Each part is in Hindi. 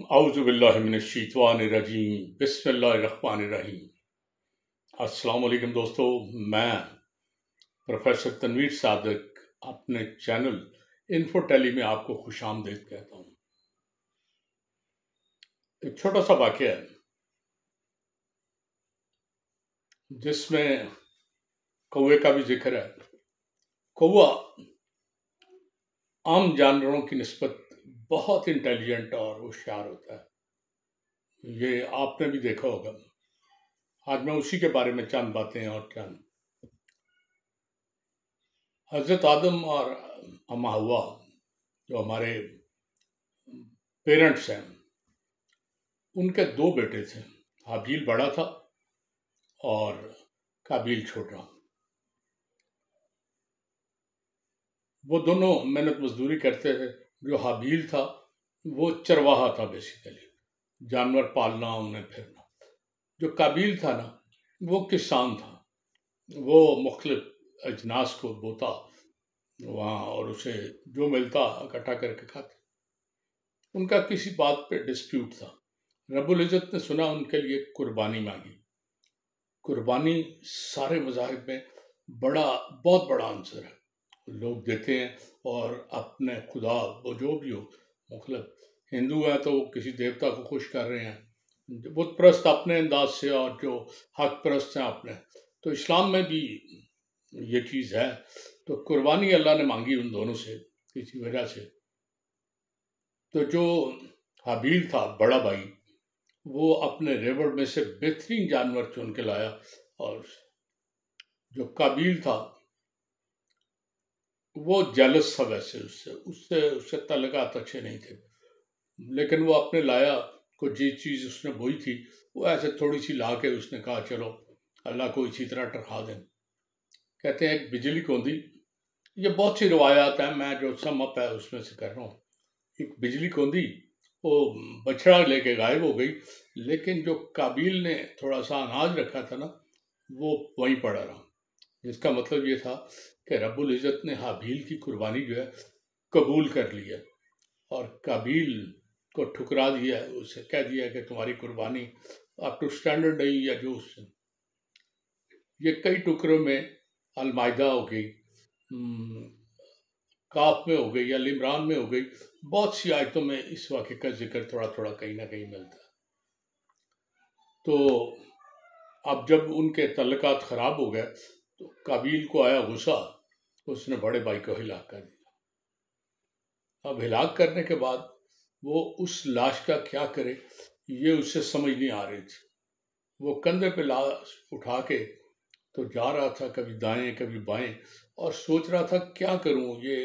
आउज़बिल्लिनशीतवानरजीम बसमीम अस्सलाम दोस्तों मैं प्रोफेसर तनवीर सादक अपने चैनल इन्फोटेली में आपको खुश आमदेद कहता हूँ एक छोटा सा वाक्य है जिसमें कौए का भी जिक्र है कौआ आम जानवरों की नस्बत बहुत इंटेलिजेंट और होशियार होता है ये आपने भी देखा होगा आज मैं उसी के बारे में चंद बातें और चंद हजरत आदम और अम्मा जो हमारे पेरेंट्स हैं उनके दो बेटे थे हाबील बड़ा था और काबिल छोटा वो दोनों मेहनत मजदूरी करते थे जो हाबील था वो चरवाहा था बेसिकली जानवर पालना उन्हें फिरना जो काबिल था ना वो किसान था वो मुख्तफ अजनास को बोता वहाँ और उसे जो मिलता इकट्ठा करके खाते उनका किसी बात पे डिस्प्यूट था रबुल इज़त ने सुना उनके लिए कुर्बानी मांगी कुर्बानी सारे मजाहब में बड़ा बहुत बड़ा आंसर है लोग देते हैं और अपने खुदा वो जो भी हो मतलब हिंदू हैं तो किसी देवता को खुश कर रहे हैं बुत प्रस्त अपने अंदाज से और जो हक प्रस्त हैं अपने तो इस्लाम में भी ये चीज़ है तो कुर्बानी अल्लाह ने मांगी उन दोनों से किसी वजह से तो जो हबील था बड़ा भाई वो अपने रेवड़ में से बेहतरीन जानवर चुन के लाया और जो काबिल था वो जेलस था वैसे उससे उससे उससे तलकात अच्छे नहीं थे लेकिन वो अपने लाया को जी चीज़ उसने बोई थी वो ऐसे थोड़ी सी ला के उसने कहा चलो अल्लाह को इसी तरह टरखा दें कहते हैं एक बिजली दी ये बहुत सी रवायात हैं मैं जो अप है उसमें से कर रहा हूँ एक बिजली दी वो बछड़ा लेके गायब हो गई लेकिन जो काबिल ने थोड़ा सा अनाज रखा था ना वो वहीं पड़ा रहा जिसका मतलब ये था कि रब्बुल इज़्ज़त ने हाबील की कुर्बानी जो है कबूल कर ली है और काबिल को ठुकरा दिया है उसे कह दिया कि तुम्हारी कुर्बानी अप टू स्टैंडर्ड नहीं या जो उससे ये कई टुकड़ों में अलमायदा हो गई काफ में हो गई या लिमरान में हो गई बहुत सी आयतों में इस वाक़े का जिक्र थोड़ा थोड़ा कहीं ना कहीं मिलता तो अब जब उनके तल्लक ख़राब हो गए तो काबिल को आया गुस्सा उसने बड़े भाई को हिलाक कर दिया अब हिलाक करने के बाद वो उस लाश का क्या करे ये उसे समझ नहीं आ रही थी वो कंधे पे लाश उठा के तो जा रहा था कभी दाएं कभी बाएं और सोच रहा था क्या करूं ये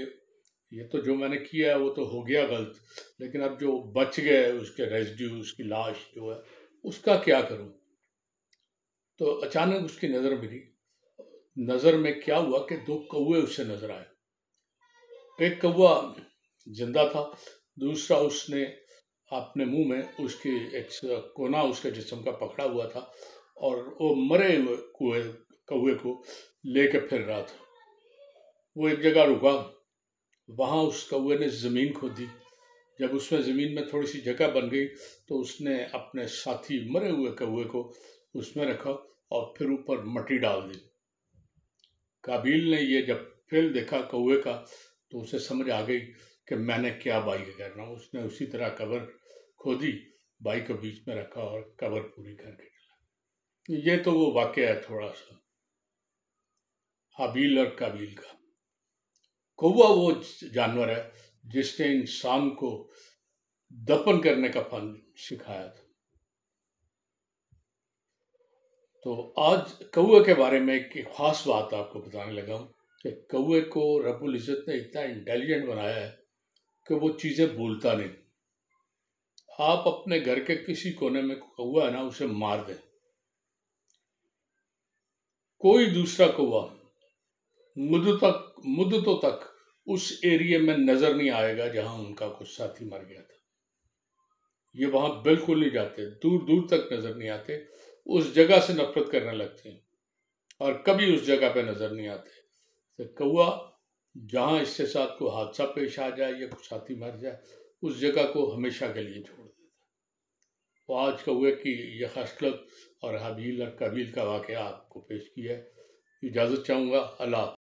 ये तो जो मैंने किया है वो तो हो गया गलत लेकिन अब जो बच गए उसके रेजिड्यू उसकी लाश जो है उसका क्या करूं तो अचानक उसकी नज़र मिली नज़र में क्या हुआ कि दो कौए उसे नजर आए एक कौआ जिंदा था दूसरा उसने अपने मुंह में उसकी एक कोना उसके जिसम का पकड़ा हुआ था और वो मरे हुए कुए कौए को लेके फिर रहा था वो एक जगह रुका वहाँ उस कौए ने ज़मीन खोदी जब उसमें ज़मीन में थोड़ी सी जगह बन गई तो उसने अपने साथी मरे हुए कौए को उसमें रखा और फिर ऊपर मट्टी डाल दी काबिल ने ये जब फिर देखा कौए का तो उसे समझ आ गई कि मैंने क्या बाई करना उसने उसी तरह कबर खोदी बाई को बीच में रखा और कबर पूरी करके चला ये तो वो वाक़ है थोड़ा सा हाबील और काबिल का कौआ वो जानवर है जिसने इंसान को दफन करने का फन सिखाया था तो आज कौए के बारे में एक खास बात आपको बताने लगा हूँ कि कौए को रबुल इज़्ज़त ने इतना इंटेलिजेंट बनाया है कि वो चीज़ें भूलता नहीं आप अपने घर के किसी कोने में कौआ है ना उसे मार दें कोई दूसरा कौआ मुद्दों तक मुद्दों तो तक उस एरिए में नज़र नहीं आएगा जहाँ उनका कुछ साथी मर गया था ये वहाँ बिल्कुल नहीं जाते दूर दूर तक नज़र नहीं आते उस जगह से नफरत करने लगते हैं और कभी उस जगह पर नज़र नहीं आते तो कौआ जहाँ इसके साथ कोई हादसा पेश आ जाए या कुछ हाथी मर जाए उस जगह को हमेशा के लिए छोड़ देता वो तो आज कौए की यह खसलत और हबील और कबील का वाक़ आपको पेश किया है इजाज़त चाहूँगा अल्लाह